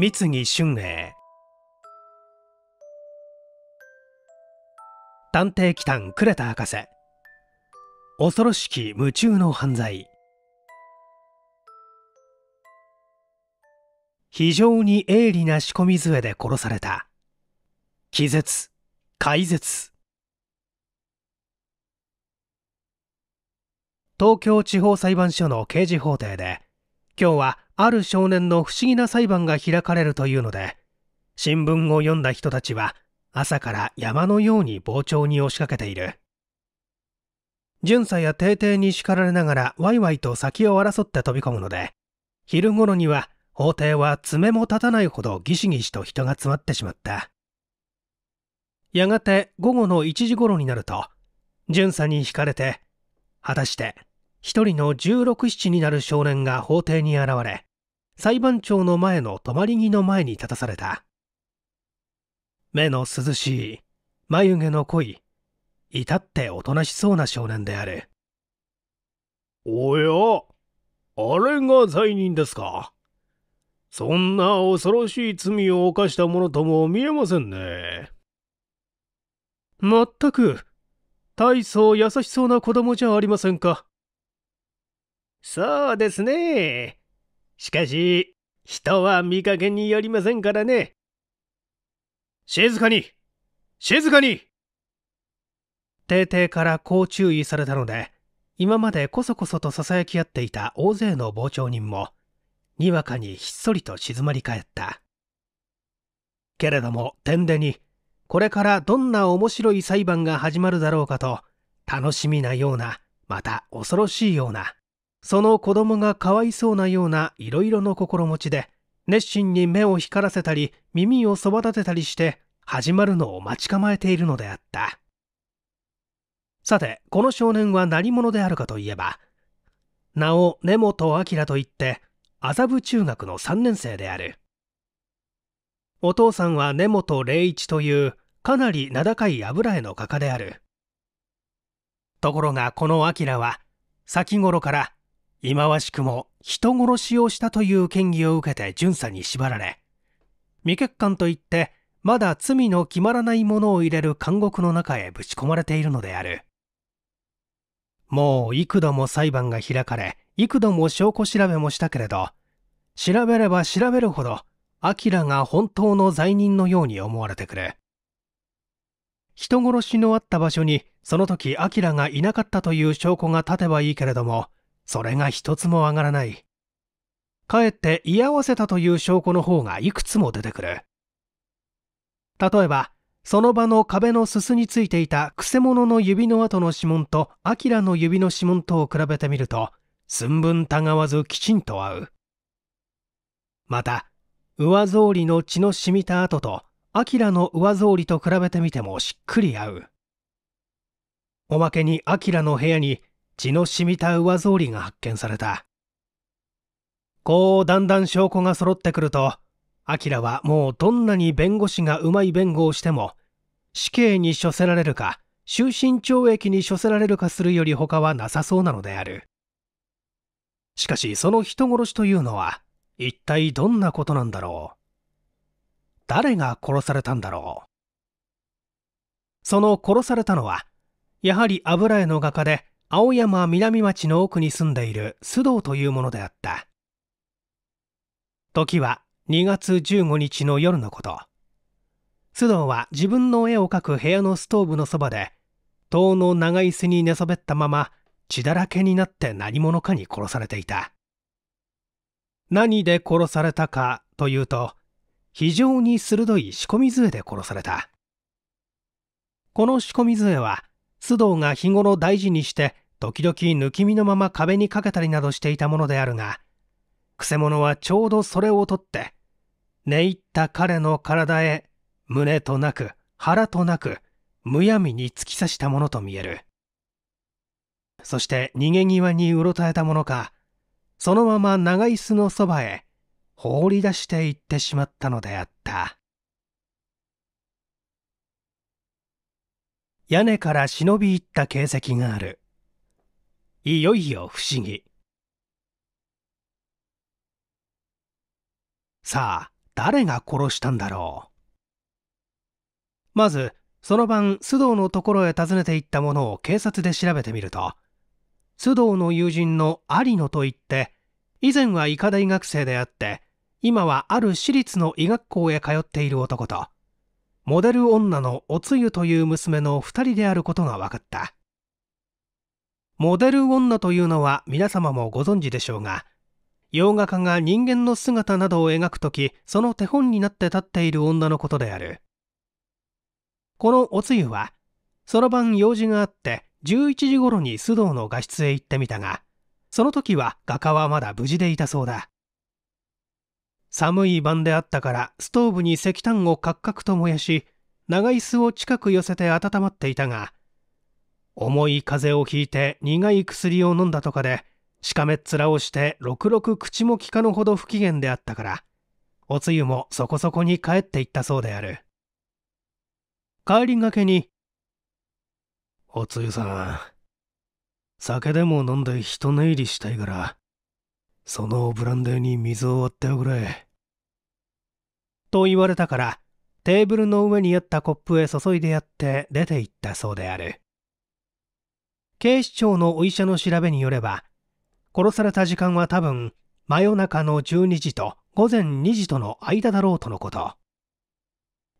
三木俊英探偵機関呉田博士恐ろしき夢中の犯罪非常に鋭利な仕込み杖で殺された気絶解絶東京地方裁判所の刑事法廷で今日はある少年の不思議な裁判が開かれるというので新聞を読んだ人たちは朝から山のように傍聴に押しかけている巡査や定々に叱られながらワイワイと先を争って飛び込むので昼頃には法廷は爪も立たないほどギシギシと人が詰まってしまったやがて午後の1時頃になると巡査に惹かれて果たして一人の16、7になる少年が法廷に現れ、裁判長の前の泊まり木の前に立たされた。目の涼しい、眉毛の濃い、至っておとなしそうな少年である。おや、あれが罪人ですか。そんな恐ろしい罪を犯したものとも見えませんね。まったく、大層優しそうな子供じゃありませんか。そうですね。しかし、人は見かけによりませんからね。静かに静かに帝帝からこう注意されたので、今までこそこそと囁き合っていた大勢の傍聴人も、にわかにひっそりと静まり返った。けれども、天でに、これからどんな面白い裁判が始まるだろうかと、楽しみなような、また恐ろしいような、その子供がかわいそうなようないろいろの心持ちで熱心に目を光らせたり耳をそば立てたりして始まるのを待ち構えているのであったさてこの少年は何者であるかといえば名を根本明といって麻布中学の3年生であるお父さんは根本礼一というかなり名高い油絵の画家であるところがこの明は先頃から忌まわしくも人殺しをしたという嫌疑を受けて巡査に縛られ未欠陥といってまだ罪の決まらないものを入れる監獄の中へぶち込まれているのであるもう幾度も裁判が開かれ幾度も証拠調べもしたけれど調べれば調べるほどアキラが本当の罪人のように思われてくる人殺しのあった場所にその時アキラがいなかったという証拠が立てばいいけれどもそれが一つも上がらない。かえって居合わせたという証拠の方がいくつも出てくる。例えば、その場の壁のすすについていたくせ者の指の跡の指紋と、アキラの指の指紋とを比べてみると、寸分たがわずきちんと合う。また、上草履の血の染みた跡と、アキラの上草履と比べてみてもしっくり合う。おまけにアキラの部屋に血の染みた上草履が発見されたこうだんだん証拠が揃ってくるとアキラはもうどんなに弁護士がうまい弁護をしても死刑に処せられるか終身懲役に処せられるかするより他はなさそうなのであるしかしその人殺しというのは一体どんなことなんだろう誰が殺されたんだろうその殺されたのはやはり油絵の画家で青山南町の奥に住んでいる須藤というものであった時は2月15日の夜のこと須藤は自分の絵を描く部屋のストーブのそばで塔の長椅子に寝そべったまま血だらけになって何者かに殺されていた何で殺されたかというと非常に鋭い仕込み杖で殺されたこの仕込み杖は須藤が日頃大事にして時々抜き身のまま壁にかけたりなどしていたものであるが、くせ者はちょうどそれを取って、寝入った彼の体へ、胸となく、腹となく、むやみに突き刺したものと見える。そして逃げ際にうろたえたものか、そのまま長椅子のそばへ放り出していってしまったのであった。屋根から忍び入った形跡がある。いよいよ不思議さあ誰が殺したんだろうまずその晩須藤のところへ訪ねていったものを警察で調べてみると須藤の友人の有野といって以前は医科大学生であって今はある私立の医学校へ通っている男とモデル女のおつゆという娘の2人であることが分かったモデル女というのは皆様もご存知でしょうが、洋画家が人間の姿などを描くとき、その手本になって立っている女のことである。このおつゆは、その晩用事があって、11時頃に須藤の画室へ行ってみたが、その時は画家はまだ無事でいたそうだ。寒い晩であったからストーブに石炭をカッカクと燃やし、長椅子を近く寄せて温まっていたが、重い風邪をひいて苦い薬を飲んだとかで、しかめっ面をしてろくろく口も利かぬほど不機嫌であったから、おつゆもそこそこに帰っていったそうである。帰りがけに、おつゆさん、酒でも飲んで人寝入りしたいから、そのブランデーに水を割っておくれ。と言われたから、テーブルの上にあったコップへ注いでやって出て行ったそうである。警視庁のお医者の調べによれば、殺された時間は多分、真夜中の12時と午前2時との間だろうとのこと。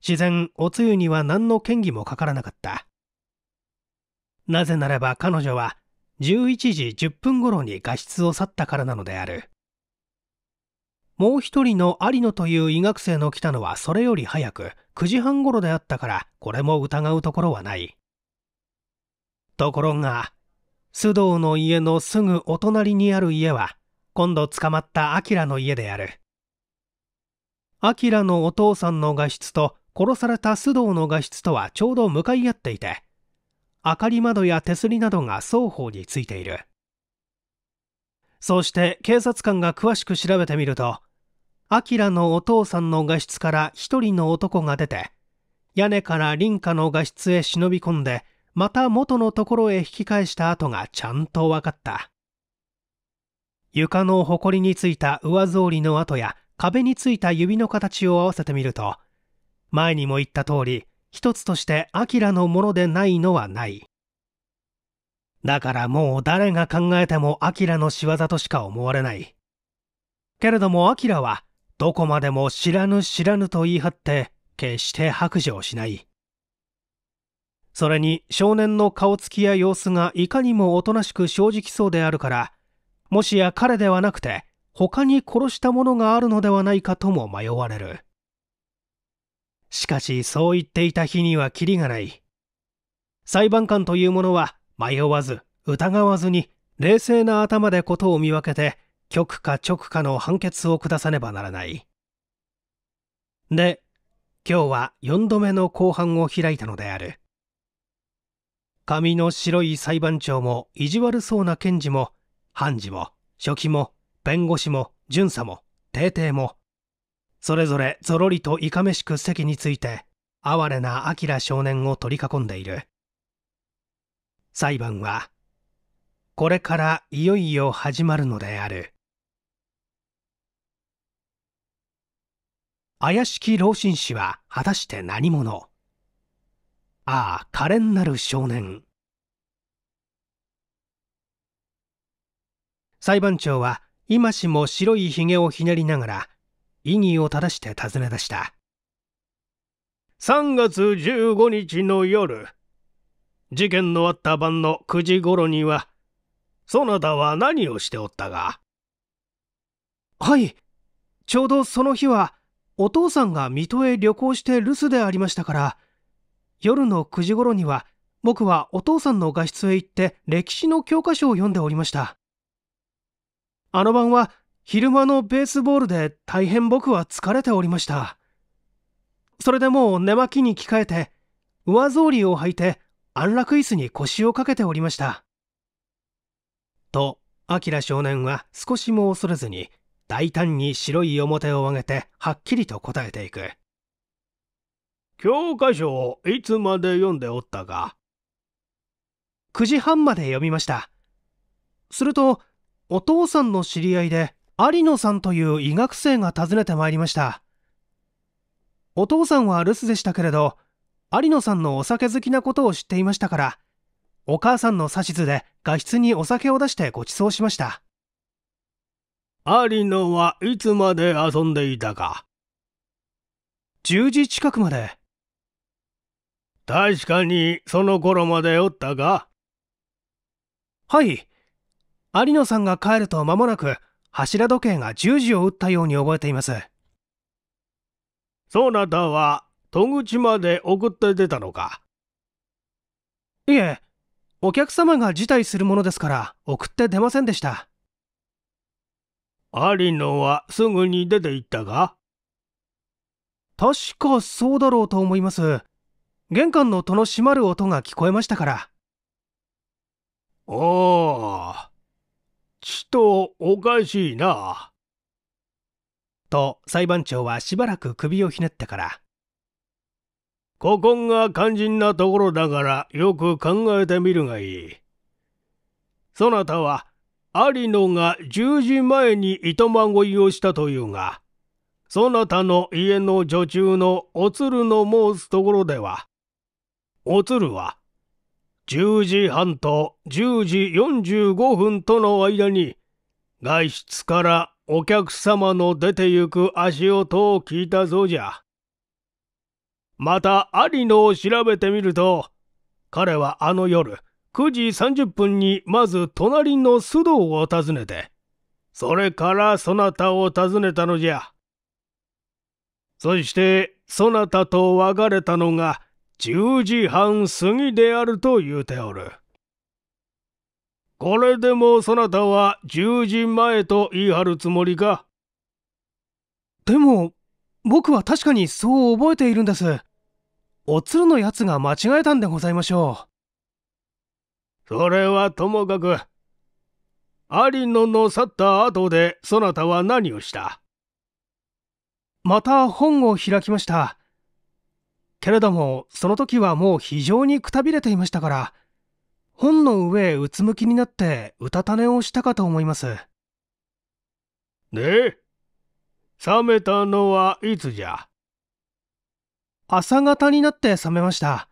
自然、おつゆには何の嫌疑もかからなかった。なぜならば彼女は、11時10分頃に画室を去ったからなのである。もう一人の有野という医学生の来たのはそれより早く9時半頃であったからこれも疑うところはない。ところが、須藤の家のすぐお隣にある家は、今度捕まった明の家である。明のお父さんの画質と殺された須藤の画質とはちょうど向かい合っていて、明かり窓や手すりなどが双方についている。そうして警察官が詳しく調べてみると、アのお父さんの画室から一人の男が出て、屋根から林家の画室へ忍び込んでまた元のところへ引き返した跡がちゃんと分かった床のほこりについた上草履の跡や壁についた指の形を合わせてみると前にも言った通り一つとしてアキラのものでないのはないだからもう誰が考えてもアキラの仕業としか思われないけれどもアキラはどこまでも知らぬ知らぬと言い張って決して白状しないそれに少年の顔つきや様子がいかにもおとなしく正直そうであるから、もしや彼ではなくて、他に殺したものがあるのではないかとも迷われる。しかしそう言っていた日にはキリがない。裁判官というものは迷わず、疑わずに、冷静な頭でことを見分けて、極か直かの判決を下さねばならない。で、今日は4度目の公判を開いたのである。髪の白い裁判長も意地悪そうな検事も、判事も、書記も、弁護士も、巡査も、帝帝も、それぞれぞろりといかめしく席について、哀れな明少年を取り囲んでいる。裁判は、これからいよいよ始まるのである。怪しき老紳士は果たして何者ああ、可憐なる少年。裁判長は、今しも白いひげをひねりながら、異議を正して尋ね出した。3月15日の夜、事件のあった晩の9時頃には、そなたは何をしておったがはい、ちょうどその日は、お父さんが水戸へ旅行して留守でありましたから、夜の9時頃には僕はお父さんの画室へ行って歴史の教科書を読んでおりましたあの晩は昼間のベースボールで大変僕は疲れておりましたそれでもう寝巻きに着替えて上草履を履いて安楽椅子に腰をかけておりましたとら少年は少しも恐れずに大胆に白い表を上げてはっきりと答えていく教科書をいつまで読んでおったか ?9 時半まで読みました。すると、お父さんの知り合いで有野さんという医学生が訪ねてまいりました。お父さんは留守でしたけれど、有野さんのお酒好きなことを知っていましたから、お母さんの指図で画室にお酒を出してご馳走しました。有野はいつまで遊んでいたか ?10 時近くまで確かにその頃までおったかはい有野さんが帰ると間もなく柱時計が10時を打ったように覚えていますそなたは戸口まで送って出たのかいえお客様が辞退するものですから送って出ませんでした有野はすぐに出て行ったか確かそうだろうと思います玄関の戸の閉まる音が聞こえましたから。おお？ちとおかしいな。と裁判長はしばらく首をひねってから。ここが肝心なところだからよく考えてみるがいい。そなたは、有野が10時前に糸満乞いをしたというが、そなたの家の女中のおつるの申すところでは、おつるは、10時半と10時45分との間に、外出からお客様の出て行く足音を聞いたそうじゃ。また、有野を調べてみると、彼はあの夜、9時30分にまず隣の須藤を訪ねて、それからそなたを訪ねたのじゃ。そして、そなたと別れたのが、10時半過ぎであると言うておる。これでもそなたは10時前と言い張るつもりかでも、僕は確かにそう覚えているんです。おつるのやつが間違えたんでございましょう。それはともかく、有野の去った後でそなたは何をしたまた本を開きました。けれどもその時はもう非常にくたびれていましたから本の上へうつむきになってうたた寝をしたかと思いますで冷めたのはいつじゃ朝方になって冷めました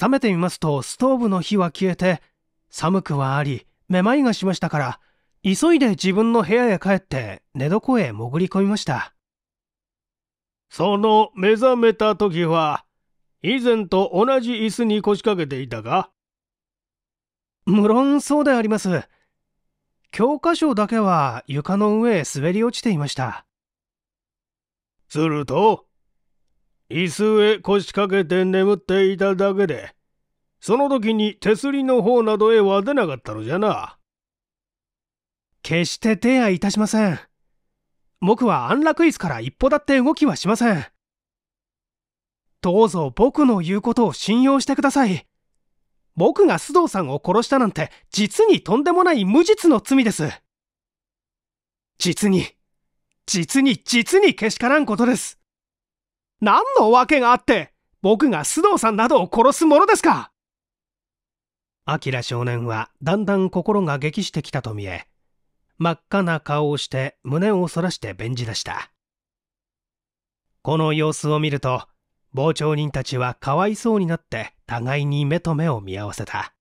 冷めてみますとストーブの火は消えて寒くはありめまいがしましたから急いで自分の部屋へ帰って寝床へ潜り込みましたその目覚めた時は、以前と同じ椅子に腰掛けていたか無論そうであります。教科書だけは床の上へ滑り落ちていました。すると、椅子へ腰掛けて眠っていただけで、その時に手すりの方などへは出なかったのじゃな。決して手やいたしません。僕は安楽椅子から一歩だって動きはしません。どうぞ僕の言うことを信用してください。僕が須藤さんを殺したなんて実にとんでもない無実の罪です。実に、実に実にけしからんことです。何の訳があって僕が須藤さんなどを殺すものですか明少年はだんだん心が激してきたと見え、真っ赤な顔をして胸をそらして便じ出した。この様子を見ると、傍聴人たちはかわいそうになって互いに目と目を見合わせた。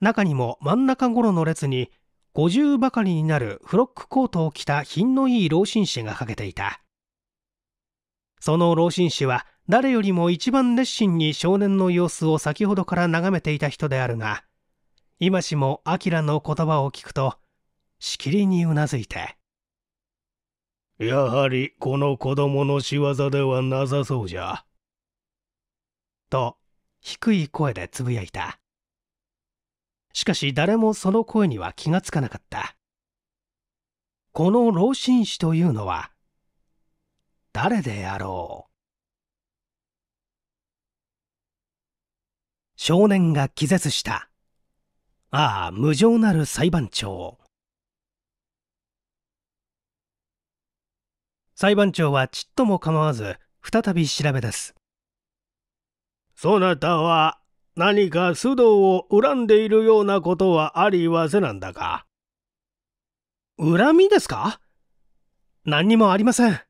中にも真ん中頃の列に五重ばかりになるフロックコートを着た品のいい老紳士がかけていた。その老紳士は誰よりも一番熱心に少年の様子を先ほどから眺めていた人であるが、今しも昭の言葉を聞くと、しきりにうなずいてやはりこの子供の仕業ではなさそうじゃと低い声でつぶやいたしかし誰もその声には気がつかなかったこの老紳士というのは誰であろう少年が気絶したああ無情なる裁判長裁判長はちっとも構わず再び調べ出すそなたは何か須藤を恨んでいるようなことはありはせなんだか恨みですか何にもありません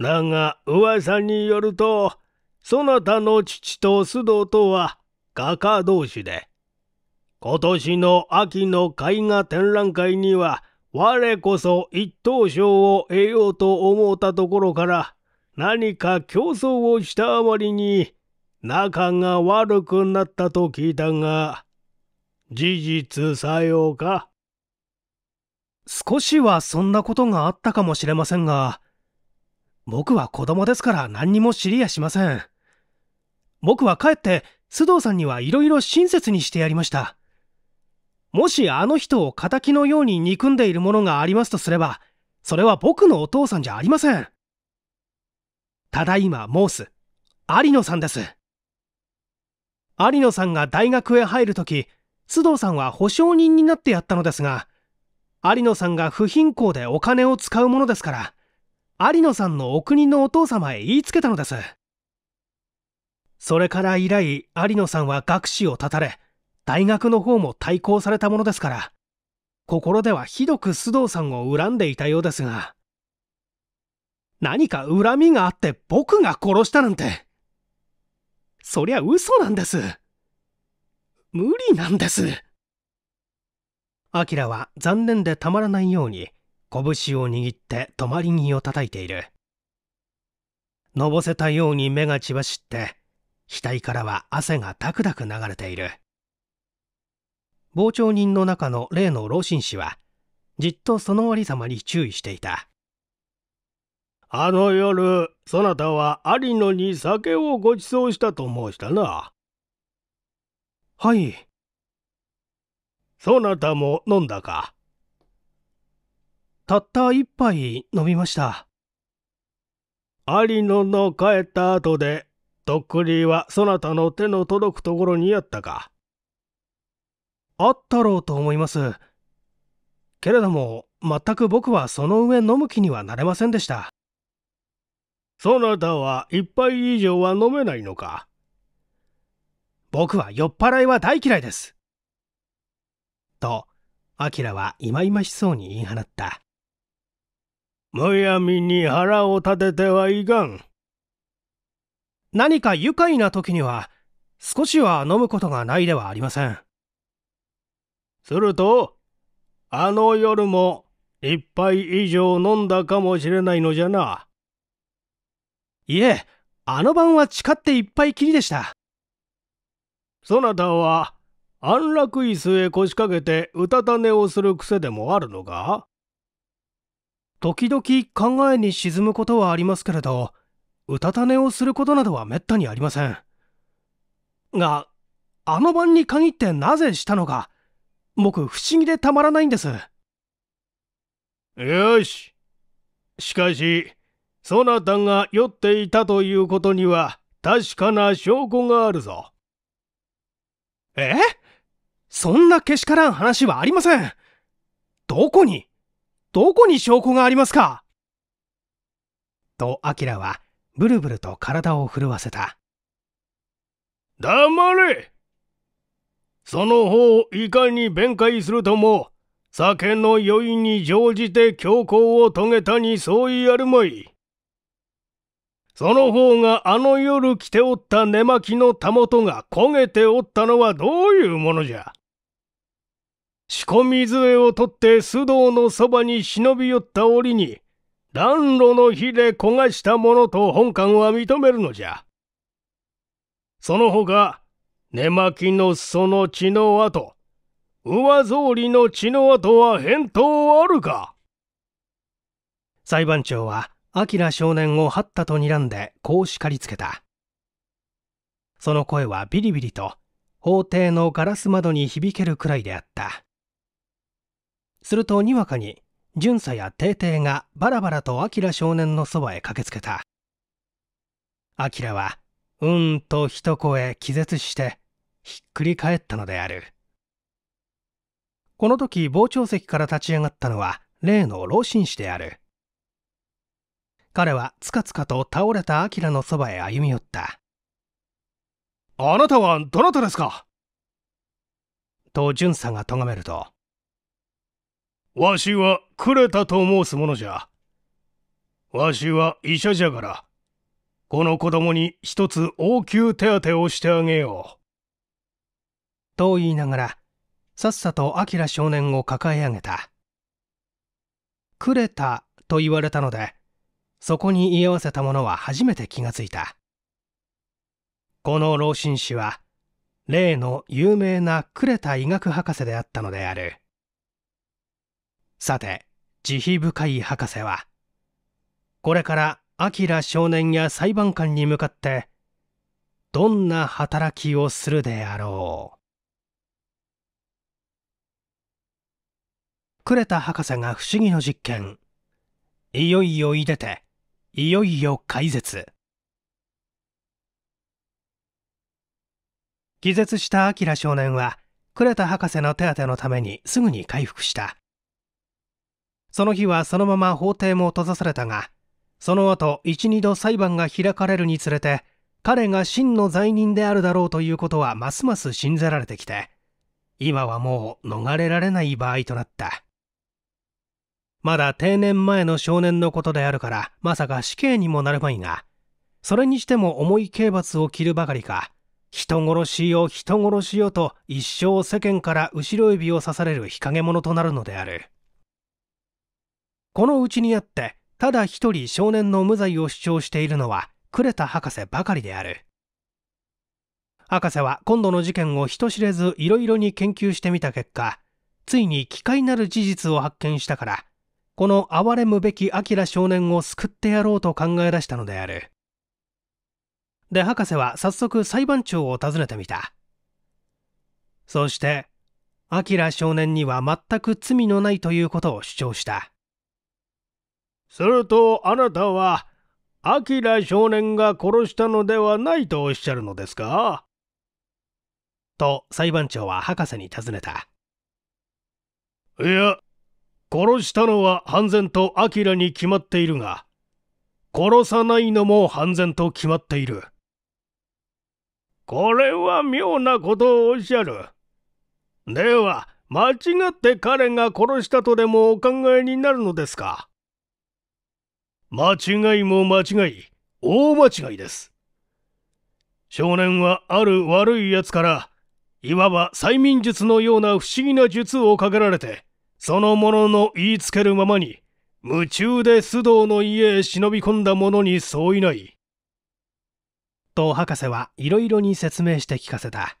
だが噂によるとそなたの父と須藤とは画家同士で今年の秋の絵画展覧会には我こそ一等賞を得ようと思ったところから、何か競争をしたあまりに、仲が悪くなったと聞いたが、事実さようか少しはそんなことがあったかもしれませんが、僕は子供ですから何にも知りやしません。僕はかえって須藤さんにはいろいろ親切にしてやりました。もしあの人を仇のように憎んでいるものがありますとすれば、それは僕のお父さんじゃありません。ただいま申す、有野さんです。有野さんが大学へ入るとき、須藤さんは保証人になってやったのですが、有野さんが不貧困でお金を使うものですから、有野さんのお国のお父様へ言いつけたのです。それから以来、有野さんは学士を断たれ、大学の方も対抗されたものですから心ではひどく須藤さんを恨んでいたようですが何か恨みがあって僕が殺したなんてそりゃ嘘なんです無理なんですアラは残念でたまらないように拳を握って止まり木を叩いているのぼせたように目が血走って額からは汗がダクダク流れている傍聴人の中の例の老紳士はじっとその有様に注意していたあの夜そなたは有野に酒をご馳走したと申したなはいそなたも飲んだかたった一杯飲みました有野の帰った後でとっくりはそなたの手の届くところにあったかあったろうと思います。けれども、全く僕はその上飲む気にはなれませんでした。そなたは一杯以上は飲めないのか僕は酔っ払いは大嫌いです。と、アキラは忌々しそうに言い放った。むやみに腹を立ててはいかん。何か愉快な時には、少しは飲むことがないではありません。すると、あの夜も一杯以上飲んだかもしれないのじゃな。いえ、あの晩は誓って一杯きりでした。そなたは安楽椅子へ腰掛けてうたた寝をする癖でもあるのか時々考えに沈むことはありますけれど、うたた寝をすることなどはめったにありません。が、あの晩に限ってなぜしたのか、僕不思議でたまらないんですよししかしそなたが酔っていたということには確かな証拠があるぞえそんなけしからん話はありませんどこにどこに証拠がありますかとアキラはブルブルと体を震わせた黙れその方をいかに弁解するとも酒の酔いに乗じて強行を遂げたに相違あるまい。その方があの夜着ておった寝巻きのたもとが焦げておったのはどういうものじゃ仕込み杖を取って須藤のそばに忍び寄った折に暖炉の火で焦がしたものと本官は認めるのじゃ。その他寝巻きのその血の跡上草履の血の跡は返答あるか裁判長は昭少年をハッタと睨んでこう叱りつけたその声はビリビリと法廷のガラス窓に響けるくらいであったするとにわかに巡査や帝帝がバラバラと昭少年のそばへ駆けつけた昭はうんと一声気絶してひっくり返ったのであるこの時傍聴席から立ち上がったのは例の老紳士である彼はつかつかと倒れた昭のそばへ歩み寄ったあなたはどなたですかと巡査がとがめるとわしはくれたと申すものじゃわしは医者じゃからこの子供に一つ応急手当てをしてあげようと言いながらさっさと明少年を抱え上げたくれたと言われたのでそこに居合わせたものは初めて気がついたこの老紳士は例の有名なクレタ医学博士であったのであるさて慈悲深い博士はこれから明少年や裁判官に向かってどんな働きをするであろう呉田博士が不思議の実験いよいよいでていよいよ解説気絶したア少年は呉田博士の手当てのためにすぐに回復したその日はそのまま法廷も閉ざされたがその後12度裁判が開かれるにつれて彼が真の罪人であるだろうということはますます信じられてきて今はもう逃れられない場合となったまだ定年前の少年のことであるから、まさか死刑にもなるまいが、それにしても重い刑罰を着るばかりか、人殺しよ人殺しよと一生世間から後ろ指を刺される日陰者となるのである。このうちにあって、ただ一人少年の無罪を主張しているのは、クレタ博士ばかりである。博士は今度の事件を人知れずいろいろに研究してみた結果、ついに機械なる事実を発見したから、この憐れむべき明少年を救ってやろうと考え出したのであるで博士は早速裁判長を訪ねてみたそして明少年には全く罪のないということを主張したするとあなたはアキラ少年が殺したのではないとおっしゃるのですかと裁判長は博士に尋ねたいや殺したのは半然と明に決まっているが、殺さないのも半然と決まっている。これは妙なことをおっしゃる。では、間違って彼が殺したとでもお考えになるのですか間違いも間違い、大間違いです。少年はある悪い奴から、いわば催眠術のような不思議な術をかけられて、そのもの言いつけるままに夢中で須藤の家へ忍び込んだ者に相違ない。と博士はいろいろに説明して聞かせた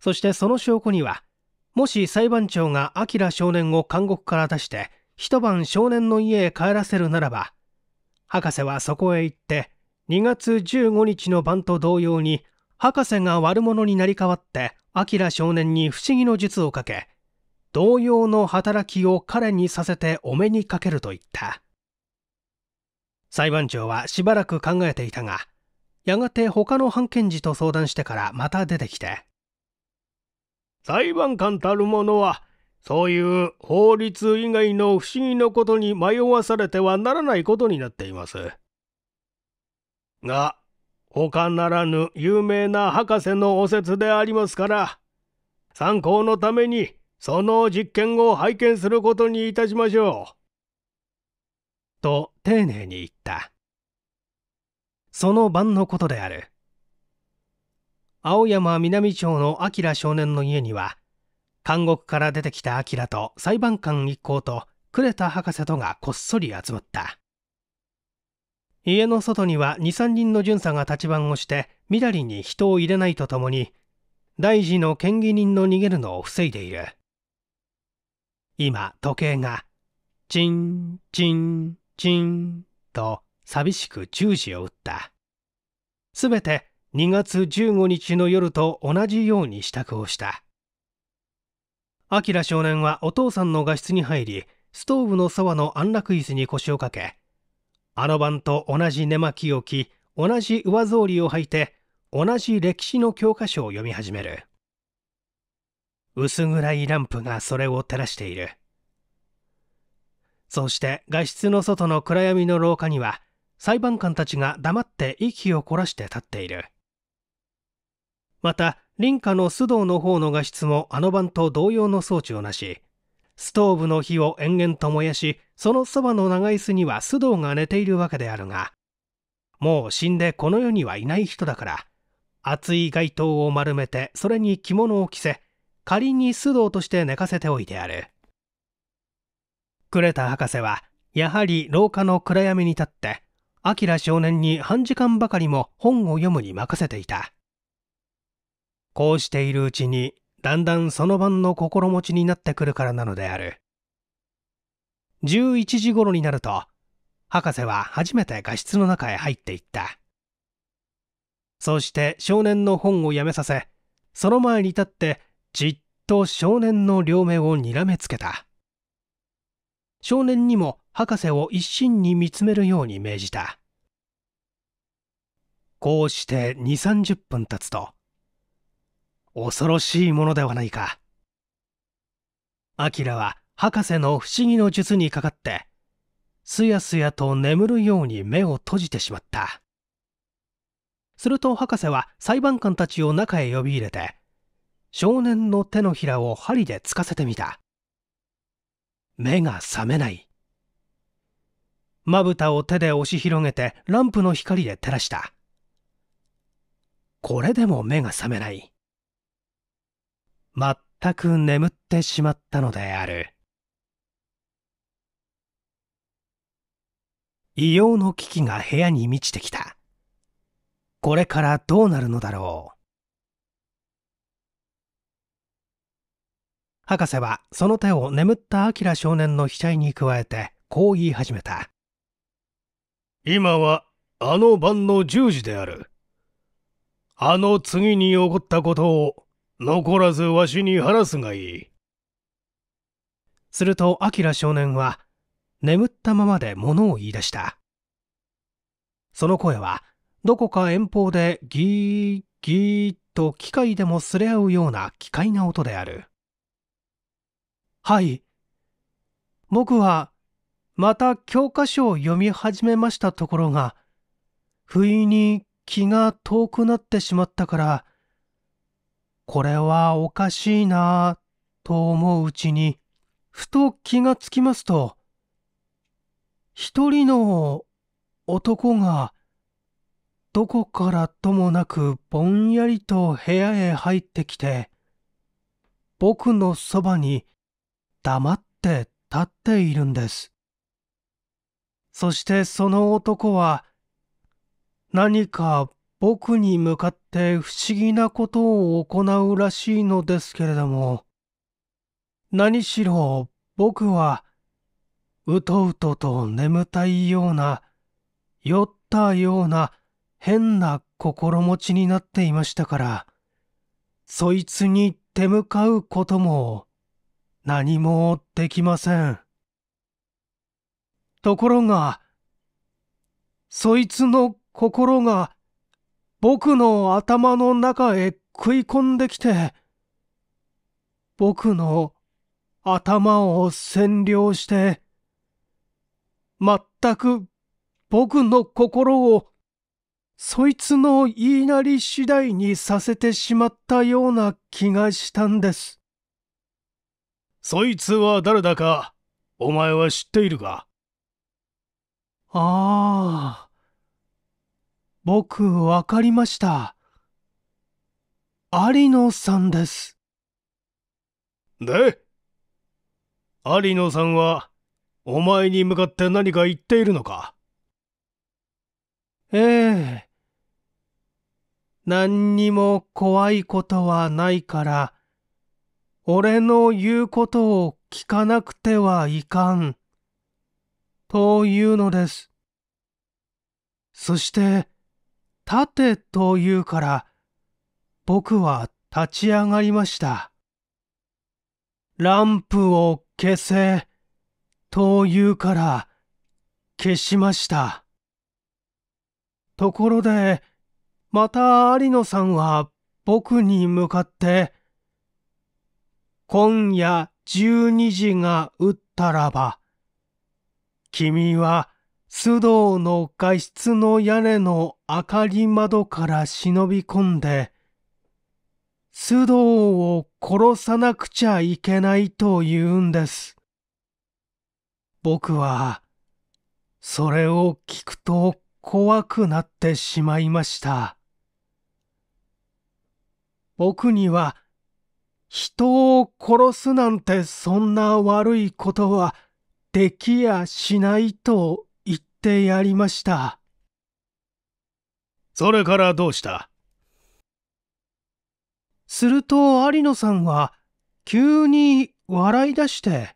そしてその証拠にはもし裁判長が明少年を監獄から出して一晩少年の家へ帰らせるならば博士はそこへ行って2月15日の晩と同様に博士が悪者になり代わって明少年に不思議の術をかけ同様の働きを彼にさせてお目にかけると言った裁判長はしばらく考えていたがやがて他の判検事と相談してからまた出てきて裁判官たる者はそういう法律以外の不思議なことに迷わされてはならないことになっていますが他ならぬ有名な博士のお説でありますから参考のためにその実験を拝見することにいたしましょう。と丁寧に言った。その晩のことである。青山南町の明少年の家には、監獄から出てきた明と裁判官一行と呉田博士とがこっそり集まった。家の外には23人の巡査が立ち番をしてみだりに人を入れないとともに大事の県議人の逃げるのを防いでいる今時計がチンチンチンと寂しく十0時を打ったすべて2月15日の夜と同じように支度をした昭少年はお父さんの画室に入りストーブのそばの安楽椅子に腰をかけあの晩と同じ寝巻きを着同じ上草履を履いて同じ歴史の教科書を読み始める薄暗いランプがそれを照らしているそうして画室の外の暗闇の廊下には裁判官たちが黙って息を凝らして立っているまた林家の須藤の方の画質もあの晩と同様の装置をなしストーブの火を延々と燃やしそのそばの長椅子には須藤が寝ているわけであるがもう死んでこの世にはいない人だから熱い街灯を丸めてそれに着物を着せ仮に須藤として寝かせておいてやる。クレタ博士は、やはり廊下の暗闇に立って、アキラ少年に半時間ばかりも本を読むに任せていた。こうしているうちに、だんだんその晩の心持ちになってくるからなのである。11時頃になると、博士は初めて画室の中へ入っていった。そして少年の本をやめさせ、その前に立ってじっと少年の両目をにらめつけた少年にも博士を一心に見つめるように命じたこうして2 3 0分経つと恐ろしいものではないかアキラは博士の不思議の術にかかってすやすやと眠るように目を閉じてしまったすると博士は裁判官たちを中へ呼び入れて少年の手のひらを針でつかせてみた目が覚めないまぶたを手で押し広げてランプの光で照らしたこれでも目が覚めない全く眠ってしまったのである異様の危機が部屋に満ちてきたこれからどうなるのだろう博士はその手を眠ったアキラ少年の額に加えてこう言い始めた今はあの晩の10時であるあの次に起こったことを残らずわしに話すがいいするとアキラ少年は眠ったままで物を言い出したその声はどこか遠方でギーギーと機械でもすれ合うような奇怪な音であるはい。僕は、また教科書を読み始めましたところが、不意に気が遠くなってしまったから、これはおかしいなぁと思ううちに、ふと気がつきますと、一人の男が、どこからともなくぼんやりと部屋へ入ってきて、僕のそばに黙って立っているんです。そしてその男は何か僕に向かって不思議なことを行うらしいのですけれども、何しろ僕はうとうとと眠たいような、酔ったような変な心持ちになっていましたから、そいつに手向かうことも何もできません。ところが、そいつの心が僕の頭の中へ食い込んできて、僕の頭を占領して、全く僕の心をそいつの言いなり次第にさせてしまったような気がしたんです。そいつは誰だか、お前は知っているかああ。僕、わかりました。有野さんです。で有野さんは、お前に向かって何か言っているのかええ。何にも怖いことはないから、俺の言うことを聞かなくてはいかん。というのです。そして、立てと言うから、僕は立ち上がりました。ランプを消せ、と言うから、消しました。ところで、また有野さんは僕に向かって、今夜12時が打ったらば、君は須藤の画室の屋根の明かり窓から忍び込んで、須藤を殺さなくちゃいけないと言うんです。僕は、それを聞くと怖くなってしまいました。僕には人を殺すなんてそんな悪いことはできやしないと言ってやりました。それからどうしたすると有野さんは急に笑い出して、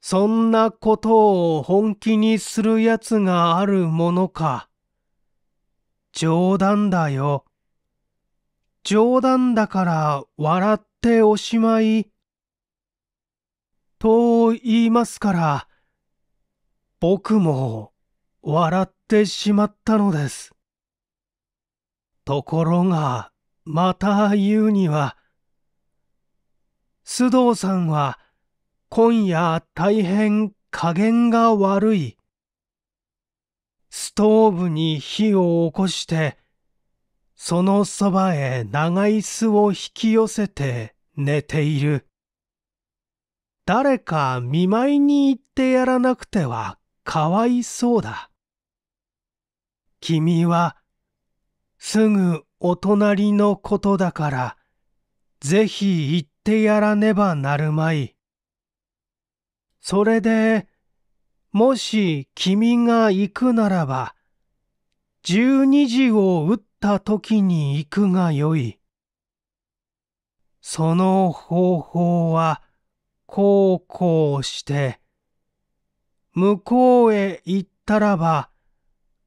そんなことを本気にするやつがあるものか。冗談だよ。冗談だから笑っておしまい。と言いますから、僕も笑ってしまったのです。ところが、また言うには、須藤さんは今夜大変加減が悪い。ストーブに火を起こして、そのそばへ長椅子を引き寄せて寝ている。誰か見舞いに行ってやらなくてはかわいそうだ。君はすぐお隣のことだから、ぜひ行ってやらねばなるまい。それで、もし君が行くならば、十二時を打ってった時に行くがよい。その方法は、こうこうして、向こうへ行ったらば、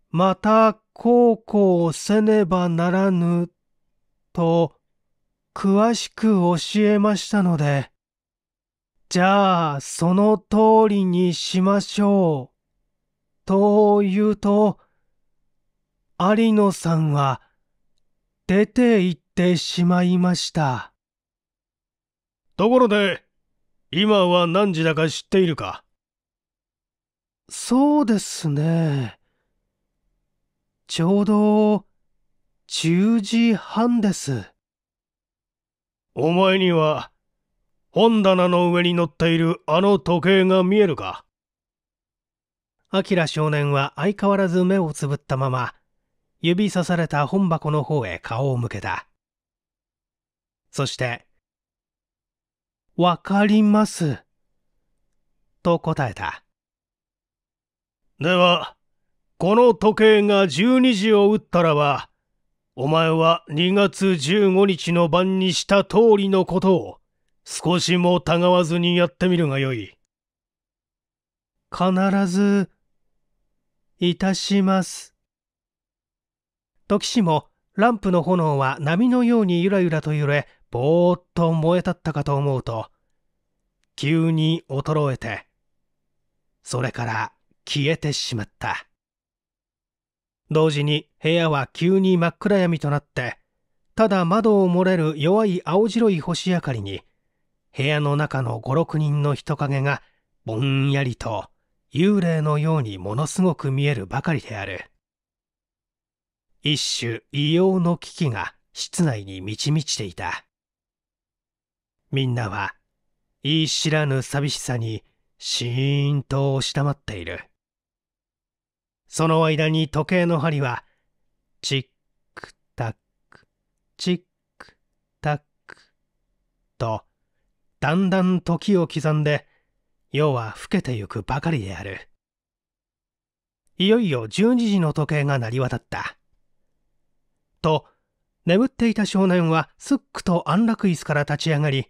またこうこうせねばならぬ、と、詳しく教えましたので、じゃあその通りにしましょう、と言うと、有野さんは出て行ってしまいましたところで今は何時だか知っているかそうですねちょうど10時半ですお前には本棚の上に乗っているあの時計が見えるかア少年は相変わらず目をつぶったまま指さされた本箱の方へ顔を向けた。そして、わかります。と答えた。では、この時計が12時を打ったらば、お前は2月15日の晩にした通りのことを少しもたがわずにやってみるがよい。必ず、いたします。時氏もランプの炎は波のようにゆらゆらと揺れ、ぼーっと燃え立ったかと思うと、急に衰えて、それから消えてしまった。同時に部屋は急に真っ暗闇となって、ただ窓を漏れる弱い青白い星明かりに、部屋の中の5、6人の人影がぼんやりと幽霊のようにものすごく見えるばかりである。一種異様の危機が室内に満ち満ちていたみんなは言い知らぬ寂しさにシーンと押しまっているその間に時計の針はチックタックチックタックとだんだん時を刻んで夜は更けてゆくばかりであるいよいよ12時の時計が鳴り渡ったと眠っていた少年はすっくと安楽椅子から立ち上がり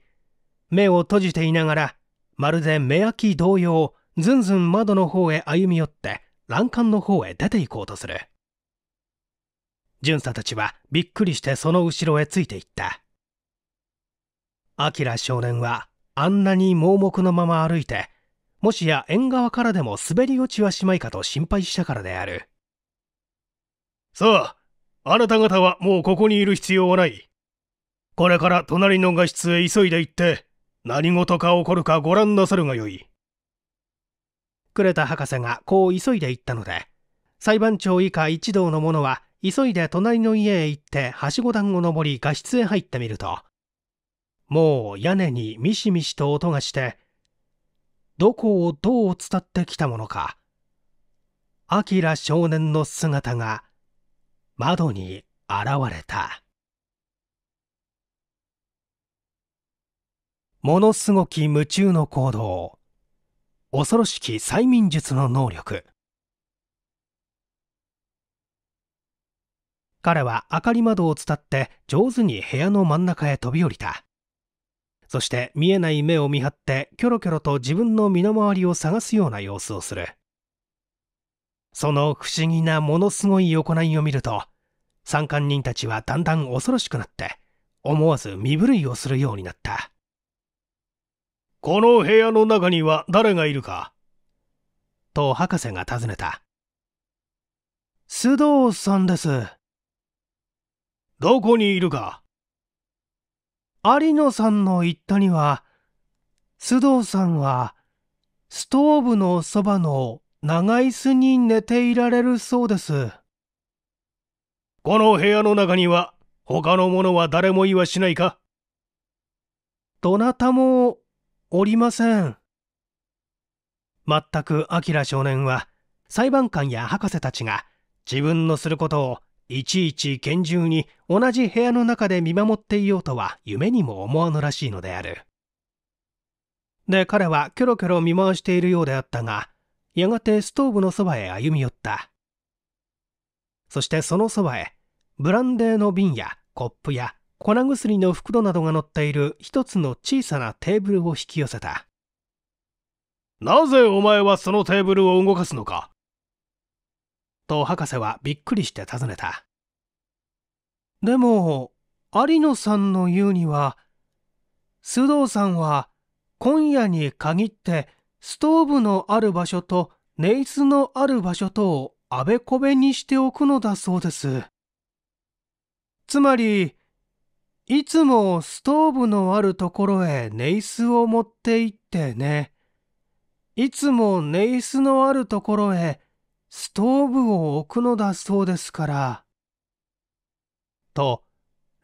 目を閉じていながらまるで目開き同様ずんずん窓の方へ歩み寄って欄干の方へ出て行こうとする巡査たちはびっくりしてその後ろへついていった昭少年はあんなに盲目のまま歩いてもしや縁側からでも滑り落ちはしまいかと心配したからであるそうあなた方はもうここにいる必要はない。これから隣の画室へ急いで行って、何事か起こるかご覧なさるがよい。クレタ博士がこう急いで行ったので、裁判長以下一同の者は急いで隣の家へ行ってはしご段を登り画室へ入ってみると、もう屋根にミシミシと音がして、どこをどう伝ってきたものか、アキラ少年の姿が窓に現れたものすごき夢中の行動恐ろしき催眠術の能力彼は明かり窓を伝って上手に部屋の真ん中へ飛び降りたそして見えない目を見張ってキョロキョロと自分の身の回りを探すような様子をするその不思議なものすごい行いを見ると参観人たちはだんだん恐ろしくなって思わず身震いをするようになったこの部屋の中には誰がいるかと博士が尋ねた須藤さんですどこにいるか有野さんの言ったには須藤さんはストーブのそばの長椅子に寝ていられるそうですこの部屋の中には他の者は誰もいはしないかどなたもおりませんまったく明少年は裁判官や博士たちが自分のすることをいちいち厳重に同じ部屋の中で見守っていようとは夢にも思わぬらしいのであるで彼はキョロキョロ見回しているようであったがやがてストーブのそばへ歩み寄ったそしてそのそばへブランデーの瓶やコップや粉薬の袋などが載っている一つの小さなテーブルを引き寄せたなぜお前はそのテーブルを動かすのかと博士はびっくりして尋ねたでも有野さんの言うには須藤さんは今夜に限ってストーブのある場所と寝室のある場所とをあべこべにしておくのだそうです。つまり、いつもストーブのあるところへ寝椅子を持って行ってね。いつも寝椅子のあるところへストーブを置くのだそうですから。と、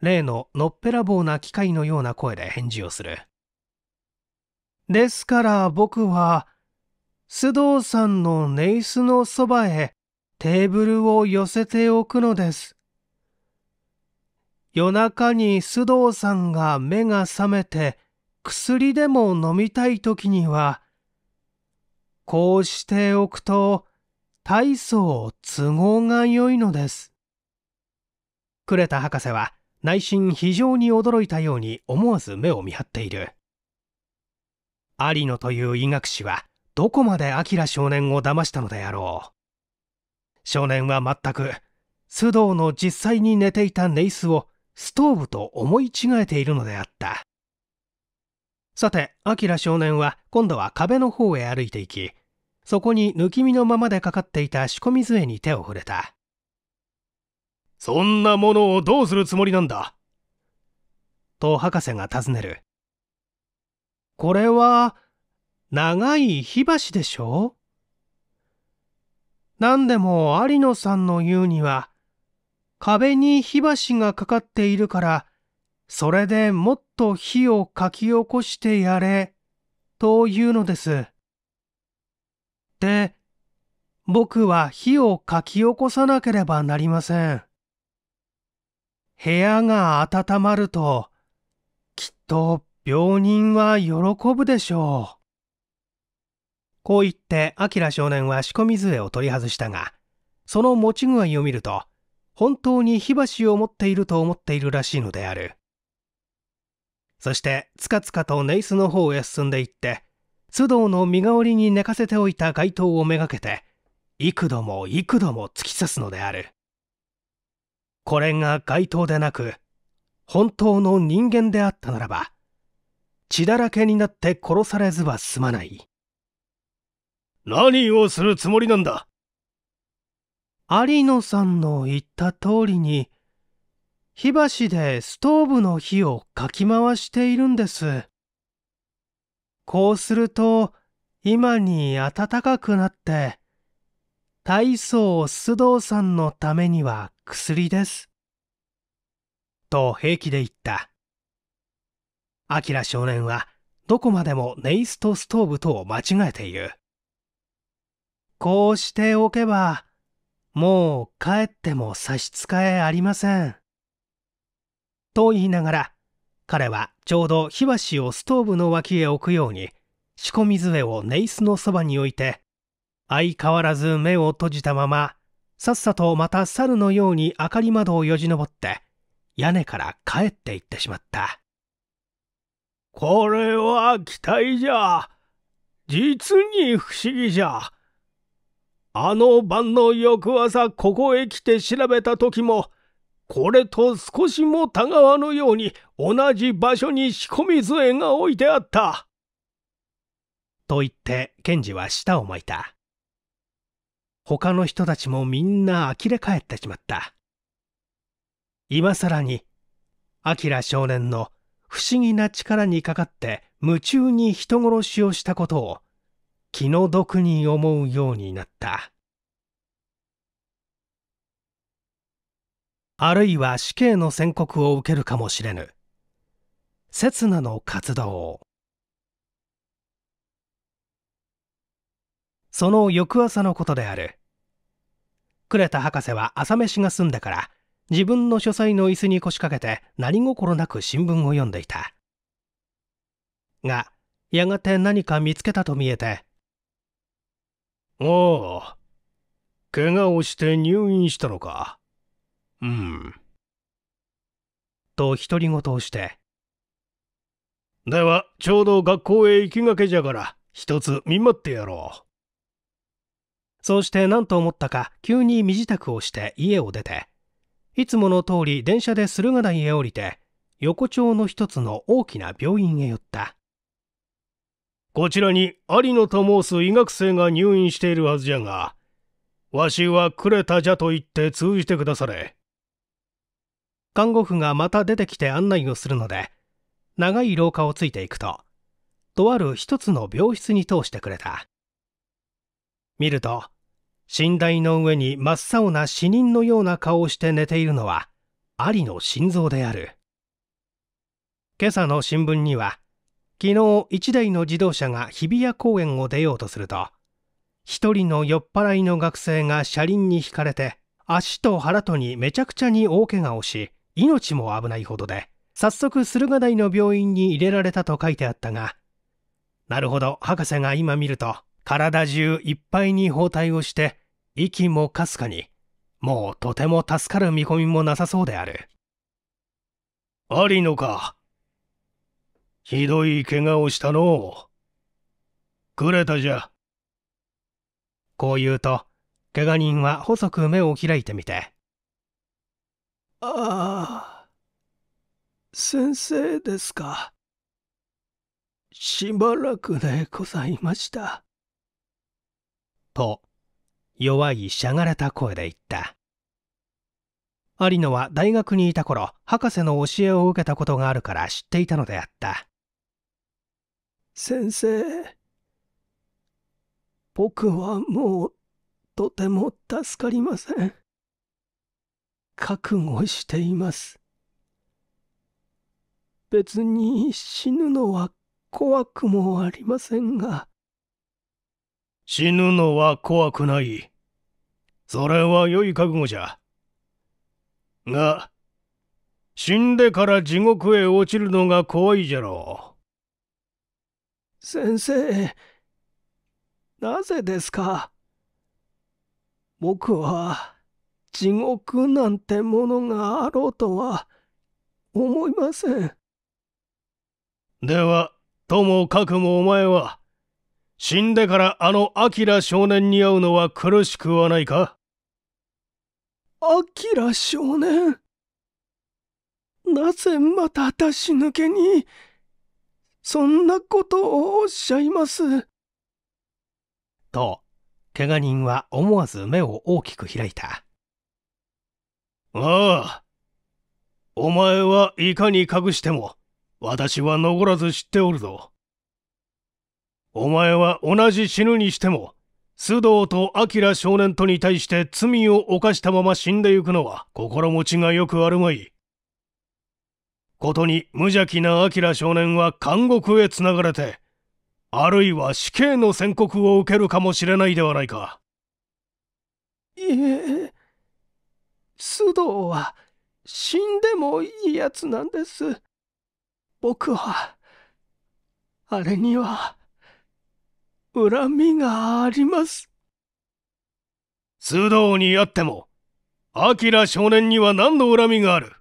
例ののっぺらぼうな機械のような声で返事をする。ですから僕は、須藤さんの寝椅子のそばへテーブルを寄せておくのです。夜中に須藤さんが目が覚めて薬でも飲みたい時には、こうしておくと大層都合が良いのです。クレタ博士は内心非常に驚いたように思わず目を見張っている。有野という医学士はどこまで明少年を騙したのであろう少年は全く須藤の実際に寝ていた寝イスをストーブと思い違えているのであったさて明少年は今度は壁の方へ歩いていきそこに抜き身のままでかかっていた仕込み杖に手を触れたそんなものをどうするつもりなんだと博士が尋ねるこれは、長い火箸でしょ何でも有野さんの言うには、壁に火箸がかかっているから、それでもっと火をかき起こしてやれ、というのです。で、僕は火をかき起こさなければなりません。部屋が温まると、きっと病人は喜ぶでしょう。こう言って、明少年は仕込み杖を取り外したが、その持ち具合を見ると、本当に火箸を持っていると思っているらしいのである。そして、つかつかとネイスの方へ進んでいって、須藤の身代わりに寝かせておいた街灯をめがけて、幾度も幾度も突き刺すのである。これが街灯でなく、本当の人間であったならば、血だらけになって殺されずは済まない。何をするつもりなんだ有野さんの言った通りに、火箸でストーブの火をかき回しているんです。こうすると、今に暖かくなって、体操須藤さんのためには薬です。と平気で言った。アキラ少年はどこまでもネイスとストーブとを間違えている。こうしておけば、もう帰っても差し支えありません。と言いながら、彼はちょうど火箸をストーブの脇へ置くように、仕込み杖をネイスのそばに置いて、相変わらず目を閉じたまま、さっさとまた猿のように明かり窓をよじ登って、屋根から帰っていってしまった。これは期待じゃ。実に不思議じゃ。あの晩の翌朝ここへ来て調べた時も、これと少しも田川のように同じ場所に仕込み杖が置いてあった。と言って、検事は舌を巻いた。他の人たちもみんな呆れ返ってしまった。今さらに、明少年の不思議な力にかかって夢中に人殺しをしたことを気の毒に思うようになったあるいは死刑の宣告を受けるかもしれぬ刹那の活動その翌朝のことである呉田博士は朝飯が済んだから自分の書斎の椅子に腰掛けて何心なく新聞を読んでいたがやがて何か見つけたと見えて「おお怪我をして入院したのかうん」と独り言をして「ではちょうど学校へ行きがけじゃから一つ見舞ってやろう」そうして何と思ったか急に身支度をして家を出ていつもの通り電車で駿河台へ降りて、横丁の一つの大きな病院へ寄った。こちらに有野と申す医学生が入院しているはずじゃが、わしはくれたじゃと言って通じてくだされ。看護婦がまた出てきて案内をするので、長い廊下をついていくと、とある一つの病室に通してくれた。見ると、寝台の上に真っ青な死人のような顔をして寝ているのはアリの心臓である今朝の新聞には昨日1台の自動車が日比谷公園を出ようとすると1人の酔っ払いの学生が車輪にひかれて足と腹とにめちゃくちゃに大怪我をし命も危ないほどで早速駿河台の病院に入れられたと書いてあったがなるほど博士が今見ると体中いっぱいに包帯をして息もかすかにもうとても助かる見込みもなさそうであるありのかひどい怪我をしたのくれたじゃこう言うと怪我人は細く目を開いてみてああ先生ですかしばらくでございましたと弱いしゃがれた声で言った有野は大学にいた頃博士の教えを受けたことがあるから知っていたのであった先生僕はもうとても助かりません覚悟しています別に死ぬのは怖くもありませんが死ぬのは怖くない。それは良い覚悟じゃ。が、死んでから地獄へ落ちるのが怖いじゃろう。先生、なぜですか僕は地獄なんてものがあろうとは思いません。では、ともかくもお前は、死んでからあのアキラ少年に会うのは苦しくはないかアキラ少年なぜまた出し抜けにそんなことをおっしゃいます。と、怪我人は思わず目を大きく開いた。ああ、お前はいかに隠しても私は残らず知っておるぞ。お前は同じ死ぬにしても、須藤と明少年とに対して罪を犯したまま死んでゆくのは心持ちがよくあるまい。ことに無邪気な明少年は監獄へ繋がれて、あるいは死刑の宣告を受けるかもしれないではないか。いえ、須藤は死んでもいいやつなんです。僕は、あれには。恨みがあります。須藤にあっても、明少年には何の恨みがある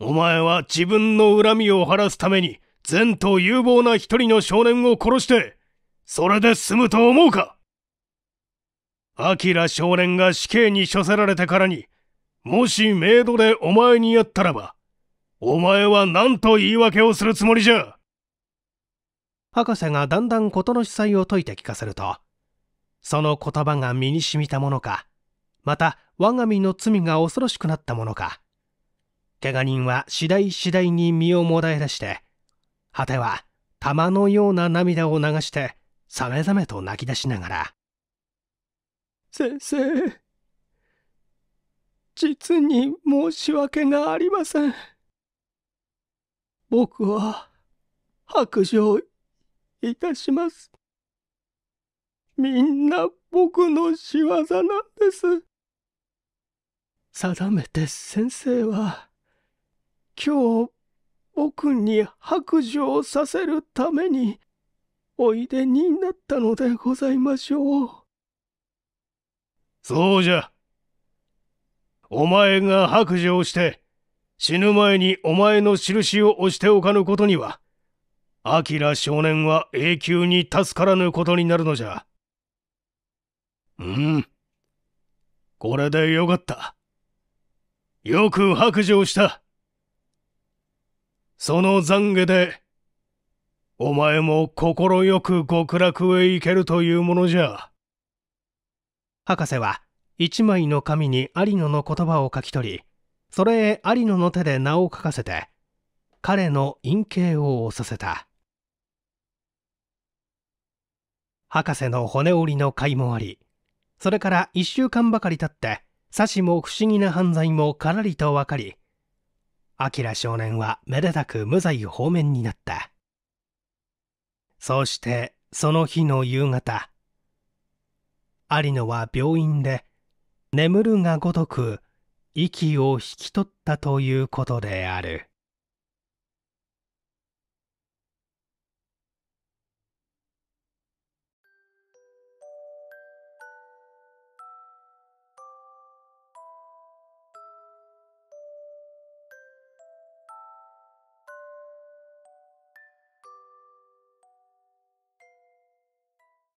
お前は自分の恨みを晴らすために、善と有望な一人の少年を殺して、それで済むと思うか明少年が死刑に処せられてからに、もしメイドでお前にやったらば、お前は何と言い訳をするつもりじゃ博士がだんだん事の主催を解いて聞かせるとその言葉が身に染みたものかまた我が身の罪が恐ろしくなったものか怪我人は次第次第に身をもだえ出して果ては玉のような涙を流してさめざめと泣き出しながら「先生実に申し訳がありません」僕は白状いたします。みんな僕の仕業なんです。定めて先生は、今日僕に白状させるために、おいでになったのでございましょう。そうじゃ。お前が白状して、死ぬ前にお前の印を押しておかぬことには、アキラ少年は永久に助からぬことになるのじゃ。うん。これでよかった。よく白状した。その懺悔で、お前も快く極楽へ行けるというものじゃ。博士は一枚の紙に有野の言葉を書き取り、それへ有野の手で名を書かせて、彼の陰形を押させた。博士の骨折りの甲斐もありそれから1週間ばかり経ってさしも不思議な犯罪もからりと分かり昭少年はめでたく無罪放免になったそうしてその日の夕方有野は病院で眠るがごとく息を引き取ったということである。